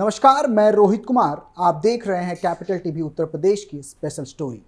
नमस्कार मैं रोहित कुमार आप देख रहे हैं कैपिटल टीवी उत्तर प्रदेश की स्पेशल स्टोरी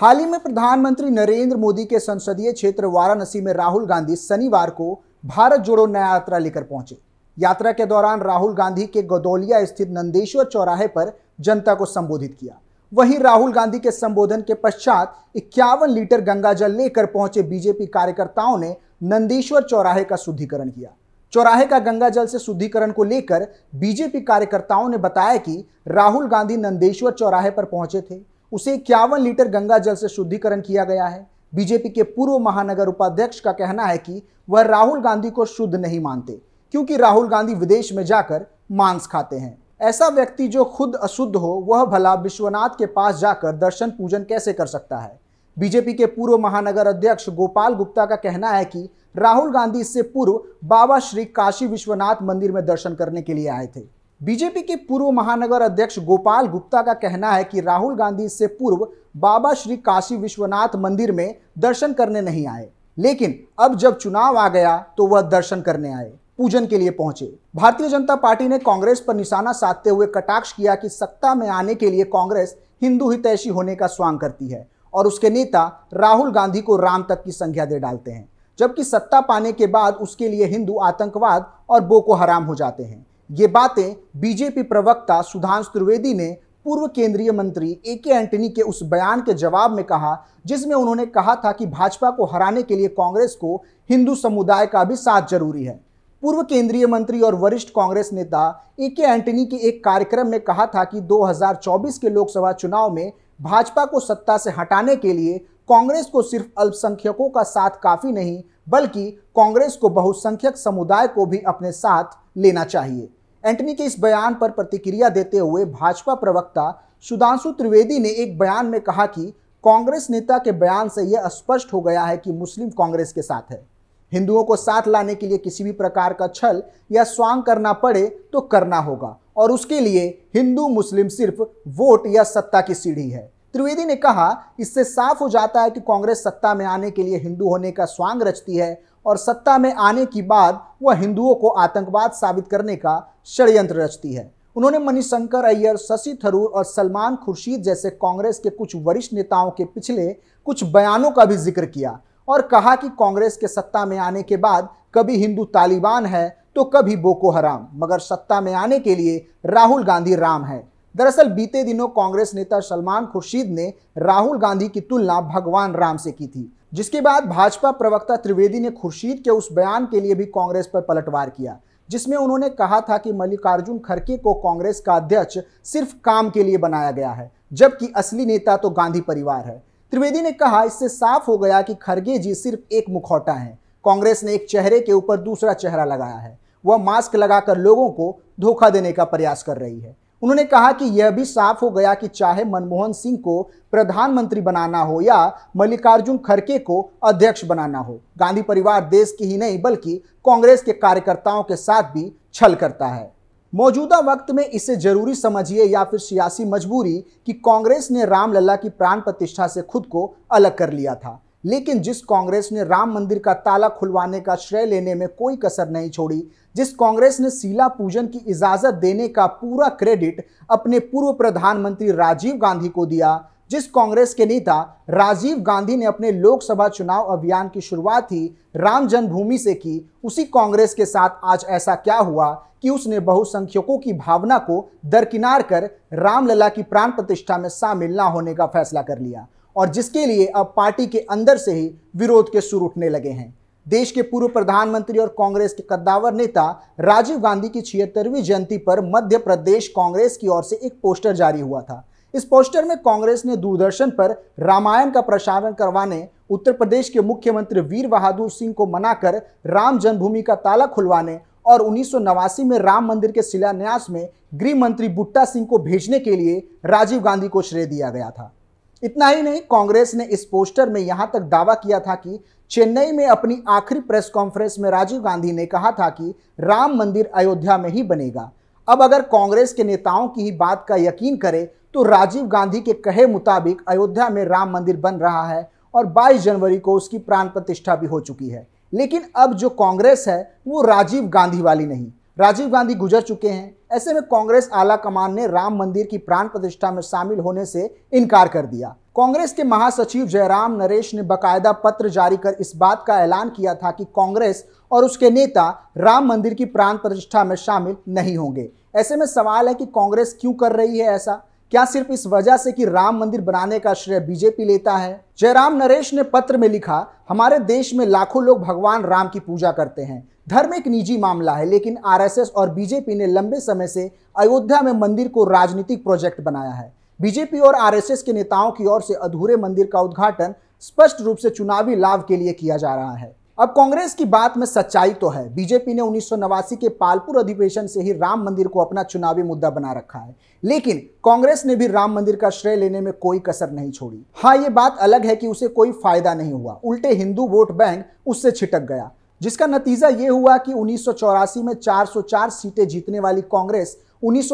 हाल ही में प्रधानमंत्री नरेंद्र मोदी के संसदीय क्षेत्र वाराणसी में राहुल गांधी शनिवार को भारत जोड़ो नया यात्रा लेकर पहुंचे यात्रा के दौरान राहुल गांधी के गदौलिया स्थित नंदेश्वर चौराहे पर जनता को संबोधित किया वहीं राहुल गांधी के संबोधन के पश्चात इक्यावन लीटर गंगाजल लेकर पहुंचे बीजेपी कार्यकर्ताओं ने नंदेश्वर चौराहे का शुद्धिकरण किया चौराहे का गंगाजल से शुद्धिकरण को लेकर बीजेपी कार्यकर्ताओं ने बताया कि राहुल गांधी नंदेश्वर चौराहे पर पहुंचे थे उसे इक्यावन लीटर गंगा जल से शुद्धिकरण किया गया है बीजेपी के पूर्व महानगर उपाध्यक्ष का कहना है कि वह राहुल गांधी को शुद्ध नहीं मानते क्योंकि राहुल गांधी विदेश में जाकर मांस खाते हैं ऐसा व्यक्ति जो खुद अशुद्ध हो वह भला विश्वनाथ के पास जाकर दर्शन पूजन कैसे कर सकता है बीजेपी के पूर्व महानगर अध्यक्ष गोपाल गुप्ता का कहना है कि राहुल गांधी इससे पूर्व बाबा श्री काशी विश्वनाथ मंदिर में दर्शन करने के लिए आए थे बीजेपी के पूर्व महानगर अध्यक्ष गोपाल गुप्ता का कहना है कि राहुल गांधी इससे पूर्व बाबा श्री काशी विश्वनाथ मंदिर में दर्शन करने नहीं आए लेकिन अब जब चुनाव आ गया तो वह दर्शन करने आए पूजन के लिए पहुंचे भारतीय जनता पार्टी ने कांग्रेस पर निशाना साधते हुए कटाक्ष किया कि सत्ता में आने के लिए कांग्रेस हिंदू हितैषी होने का स्वांग करती है और उसके नेता राहुल गांधी को राम तक की संज्ञा दे डालते हैं जबकि सत्ता पाने के बाद उसके लिए हिंदू आतंकवाद और बोको हराम हो जाते हैं ये बातें बीजेपी प्रवक्ता सुधांश त्रिवेदी ने पूर्व केंद्रीय मंत्री ए के एंटनी के उस बयान के जवाब में कहा जिसमें उन्होंने कहा था कि भाजपा को हराने के लिए कांग्रेस को हिंदू समुदाय का भी साथ जरूरी है पूर्व केंद्रीय मंत्री और वरिष्ठ कांग्रेस नेता ए के एंटनी के एक कार्यक्रम में कहा था कि 2024 के लोकसभा चुनाव में भाजपा को सत्ता से हटाने के लिए कांग्रेस को सिर्फ अल्पसंख्यकों का साथ काफी नहीं बल्कि कांग्रेस को बहुसंख्यक समुदाय को भी अपने साथ लेना चाहिए एंटनी के इस बयान पर प्रतिक्रिया देते हुए भाजपा प्रवक्ता सुधांशु त्रिवेदी ने एक बयान में कहा कि कांग्रेस नेता के बयान से यह स्पष्ट हो गया है कि मुस्लिम कांग्रेस के साथ है हिंदुओं को साथ लाने के लिए किसी भी प्रकार का छल या स्वांग करना पड़े तो करना होगा और उसके लिए हिंदू मुस्लिम सिर्फ वोट या सत्ता की सीढ़ी है त्रिवेदी ने कहा इससे साफ हो जाता है कि कांग्रेस सत्ता में आने के लिए हिंदू होने का स्वांग रचती है और सत्ता में आने की बाद वह हिंदुओं को आतंकवाद साबित करने का षड्यंत्र रचती है उन्होंने मणिशंकर अय्यर शशि थरूर और सलमान खुर्शीद जैसे कांग्रेस के कुछ वरिष्ठ नेताओं के पिछले कुछ बयानों का भी जिक्र किया और कहा कि कांग्रेस के सत्ता में आने के बाद कभी हिंदू तालिबान है तो कभी बोको हराम मगर सत्ता में आने के लिए राहुल गांधी राम है दरअसल बीते दिनों कांग्रेस नेता सलमान खुर्शीद ने राहुल गांधी की तुलना भगवान राम से की थी जिसके बाद भाजपा प्रवक्ता त्रिवेदी ने खुर्शीद के उस बयान के लिए भी कांग्रेस पर पलटवार किया जिसमें उन्होंने कहा था कि मल्लिकार्जुन खड़के को कांग्रेस का अध्यक्ष सिर्फ काम के लिए बनाया गया है जबकि असली नेता तो गांधी परिवार है त्रिवेदी ने कहा इससे साफ हो गया कि खड़गे जी सिर्फ एक मुखौटा है कांग्रेस ने एक चेहरे के ऊपर दूसरा चेहरा लगाया है वह मास्क लगाकर लोगों को धोखा देने का प्रयास कर रही है उन्होंने कहा कि यह भी साफ हो गया कि चाहे मनमोहन सिंह को प्रधानमंत्री बनाना हो या मल्लिकार्जुन खड़गे को अध्यक्ष बनाना हो गांधी परिवार देश की ही नहीं बल्कि कांग्रेस के कार्यकर्ताओं के साथ भी छल करता है मौजूदा वक्त में इसे जरूरी समझिए या फिर सियासी मजबूरी कि कांग्रेस ने रामलला की प्राण प्रतिष्ठा से खुद को अलग कर लिया था लेकिन जिस कांग्रेस ने राम मंदिर का ताला खुलवाने का श्रेय लेने में कोई कसर नहीं छोड़ी जिस कांग्रेस ने शिला पूजन की इजाज़त देने का पूरा क्रेडिट अपने पूर्व प्रधानमंत्री राजीव गांधी को दिया जिस कांग्रेस के नेता राजीव गांधी ने अपने लोकसभा चुनाव अभियान की शुरुआत ही राम जन्मभूमि से की उसी कांग्रेस के साथ आज ऐसा क्या हुआ कि उसने बहुसंख्यकों की भावना को दरकिनार कर रामलला की प्राण प्रतिष्ठा में शामिल न होने का फैसला कर लिया और जिसके लिए अब पार्टी के अंदर से ही विरोध के सुर उठने लगे हैं देश के पूर्व प्रधानमंत्री और कांग्रेस के कद्दावर नेता राजीव गांधी की छिहत्तरवीं जयंती पर मध्य प्रदेश कांग्रेस की ओर से एक पोस्टर जारी हुआ था इस पोस्टर में कांग्रेस ने दूरदर्शन पर रामायण का प्रसारण करवाने उत्तर प्रदेश के मुख्यमंत्री वीर बहादुर सिंह को मनाकर राम जन्मभूमि का ताला खुलवाने और उन्नीस में राम मंदिर के शिलान्यास में गृह मंत्री बुट्टा सिंह को भेजने के लिए राजीव गांधी को श्रेय दिया गया था इतना ही नहीं कांग्रेस ने इस पोस्टर में यहां तक दावा किया था कि चेन्नई में अपनी आखिरी प्रेस कॉन्फ्रेंस में राजीव गांधी ने कहा था कि राम मंदिर अयोध्या में ही बनेगा अब अगर कांग्रेस के नेताओं की ही बात का यकीन करे तो राजीव गांधी के कहे मुताबिक अयोध्या में राम मंदिर बन रहा है और 22 जनवरी को उसकी प्राण प्रतिष्ठा भी हो चुकी है लेकिन अब जो कांग्रेस है वो राजीव गांधी वाली नहीं राजीव गांधी गुजर चुके हैं ऐसे में कांग्रेस आला कमान ने राम मंदिर की प्राण प्रतिष्ठा में शामिल होने से इनकार कर दिया कांग्रेस के महासचिव जयराम नरेश ने बकायदा पत्र जारी कर इस बात का ऐलान किया था कि कांग्रेस और उसके नेता राम मंदिर की प्राण प्रतिष्ठा में शामिल नहीं होंगे ऐसे में सवाल है कि कांग्रेस क्यों कर रही है ऐसा क्या सिर्फ इस वजह से कि राम मंदिर बनाने का श्रेय बीजेपी लेता है जयराम नरेश ने पत्र में लिखा हमारे देश में लाखों लोग भगवान राम की पूजा करते हैं धर्म एक निजी मामला है लेकिन आरएसएस और बीजेपी ने लंबे समय से अयोध्या में मंदिर को राजनीतिक प्रोजेक्ट बनाया है बीजेपी और आरएसएस के नेताओं की ओर से अधूरे मंदिर का उद्घाटन स्पष्ट रूप से चुनावी लाभ के लिए किया जा रहा है अब कांग्रेस की बात में सच्चाई तो है बीजेपी ने उन्नीस के पालपुर अधिवेशन से ही राम मंदिर को अपना चुनावी मुद्दा बना रखा है लेकिन कांग्रेस ने भी राम मंदिर का श्रेय लेने में कोई कसर नहीं छोड़ी हाँ ये बात अलग है कि उसे कोई फायदा नहीं हुआ उल्टे हिंदू वोट बैंक उससे छिटक गया जिसका नतीजा ये हुआ कि उन्नीस में 404 सीटें जीतने वाली कांग्रेस उन्नीस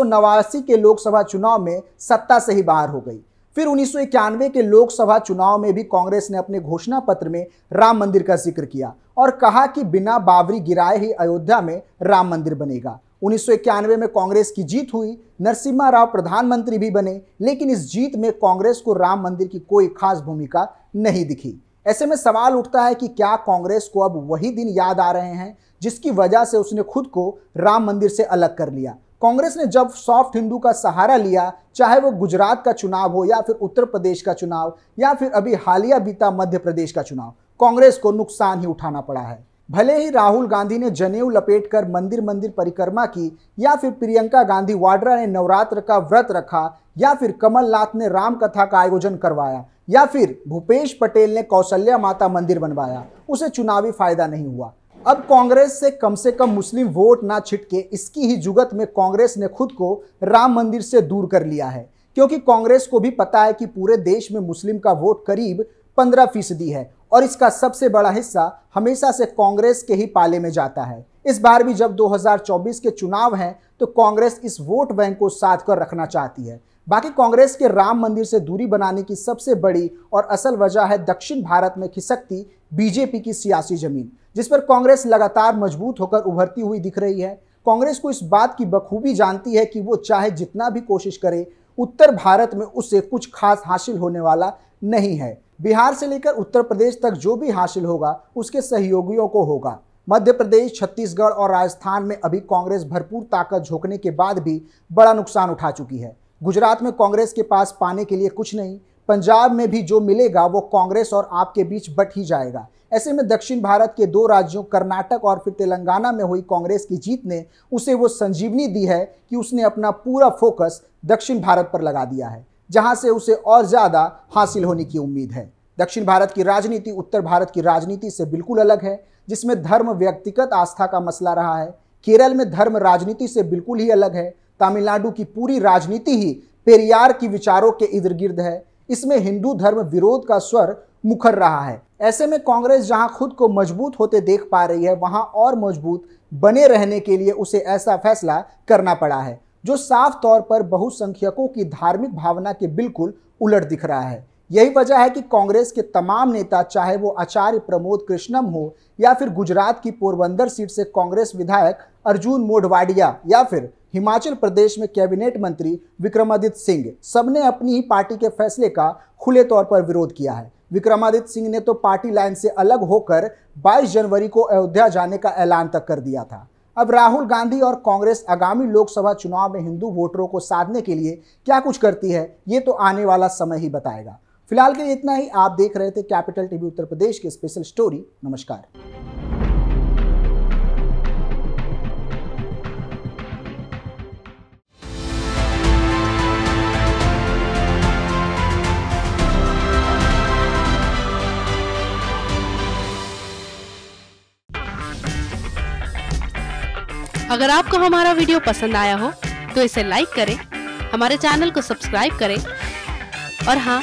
के लोकसभा चुनाव में सत्ता से ही बाहर हो गई फिर उन्नीस के लोकसभा चुनाव में भी कांग्रेस ने अपने घोषणा पत्र में राम मंदिर का जिक्र किया और कहा कि बिना बावरी गिराए ही अयोध्या में राम मंदिर बनेगा उन्नीस में कांग्रेस की जीत हुई नरसिम्हा राव प्रधानमंत्री भी बने लेकिन इस जीत में कांग्रेस को राम मंदिर की कोई खास भूमिका नहीं दिखी ऐसे में सवाल उठता है कि क्या कांग्रेस को अब वही दिन याद आ रहे हैं जिसकी वजह से उसने खुद को राम मंदिर से अलग कर लिया कांग्रेस ने जब सॉफ्ट हिंदू का सहारा लिया चाहे वो गुजरात का चुनाव हो या फिर उत्तर प्रदेश का चुनाव या फिर अभी हालिया बीता मध्य प्रदेश का चुनाव कांग्रेस को नुकसान ही उठाना पड़ा है भले ही राहुल गांधी ने जनेऊ लपेट कर मंदिर मंदिर परिक्रमा की या फिर प्रियंका गांधी वाड्रा ने नवरात्र का व्रत रखा या फिर कमलनाथ ने रामकथा का आयोजन करवाया या फिर भूपेश पटेल ने कौशल्या माता मंदिर बनवाया उसे चुनावी फायदा नहीं हुआ अब कांग्रेस से कम से कम मुस्लिम वोट ना छिटके इसकी ही जुगत में कांग्रेस ने खुद को राम मंदिर से दूर कर लिया है क्योंकि कांग्रेस को भी पता है कि पूरे देश में मुस्लिम का वोट करीब पंद्रह फीसदी है और इसका सबसे बड़ा हिस्सा हमेशा से कांग्रेस के ही पाले में जाता है इस बार भी जब 2024 के चुनाव हैं तो कांग्रेस इस वोट बैंक को साध कर रखना चाहती है बाकी कांग्रेस के राम मंदिर से दूरी बनाने की सबसे बड़ी और असल वजह है दक्षिण भारत में खिसकती बीजेपी की सियासी जमीन जिस पर कांग्रेस लगातार मजबूत होकर उभरती हुई दिख रही है कांग्रेस को इस बात की बखूबी जानती है कि वो चाहे जितना भी कोशिश करे उत्तर भारत में उससे कुछ खास हासिल होने वाला नहीं है बिहार से लेकर उत्तर प्रदेश तक जो भी हासिल होगा उसके सहयोगियों को होगा मध्य प्रदेश छत्तीसगढ़ और राजस्थान में अभी कांग्रेस भरपूर ताकत झोंकने के बाद भी बड़ा नुकसान उठा चुकी है गुजरात में कांग्रेस के पास पाने के लिए कुछ नहीं पंजाब में भी जो मिलेगा वो कांग्रेस और आपके बीच बट ही जाएगा ऐसे में दक्षिण भारत के दो राज्यों कर्नाटक और फिर तेलंगाना में हुई कांग्रेस की जीत ने उसे वो संजीवनी दी है कि उसने अपना पूरा फोकस दक्षिण भारत पर लगा दिया है जहां से उसे और ज़्यादा हासिल होने की उम्मीद है दक्षिण भारत की राजनीति उत्तर भारत की राजनीति से बिल्कुल अलग है जिसमें धर्म व्यक्तिगत आस्था का मसला रहा है केरल में धर्म राजनीति से बिल्कुल ही अलग है तमिलनाडु की पूरी राजनीति ही पेरियार की विचारों के इर्द गिर्द है इसमें हिंदू धर्म विरोध का स्वर मुखर रहा है ऐसे में कांग्रेस जहां खुद को मजबूत होते देख पा रही है वहां और मजबूत बने रहने के लिए उसे ऐसा फैसला करना पड़ा है जो साफ तौर पर बहुसंख्यकों की धार्मिक भावना के बिल्कुल उलट दिख रहा है यही वजह है कि कांग्रेस के तमाम नेता चाहे वो आचार्य प्रमोद कृष्णम हो या फिर गुजरात की पोरबंदर सीट से कांग्रेस विधायक अर्जुन मोडवाडिया या फिर हिमाचल प्रदेश में कैबिनेट मंत्री विक्रमादित्य सिंह सबने अपनी ही पार्टी के फैसले का खुले तौर पर विरोध किया है विक्रमादित्य सिंह ने तो पार्टी लाइन से अलग होकर 22 जनवरी को अयोध्या जाने का ऐलान तक कर दिया था अब राहुल गांधी और कांग्रेस आगामी लोकसभा चुनाव में हिंदू वोटरों को साधने के लिए क्या कुछ करती है ये तो आने वाला समय ही बताएगा फिलहाल के लिए इतना ही आप देख रहे थे कैपिटल टीवी उत्तर प्रदेश की स्पेशल स्टोरी नमस्कार अगर आपको हमारा वीडियो पसंद आया हो तो इसे लाइक करें हमारे चैनल को सब्सक्राइब करें और हाँ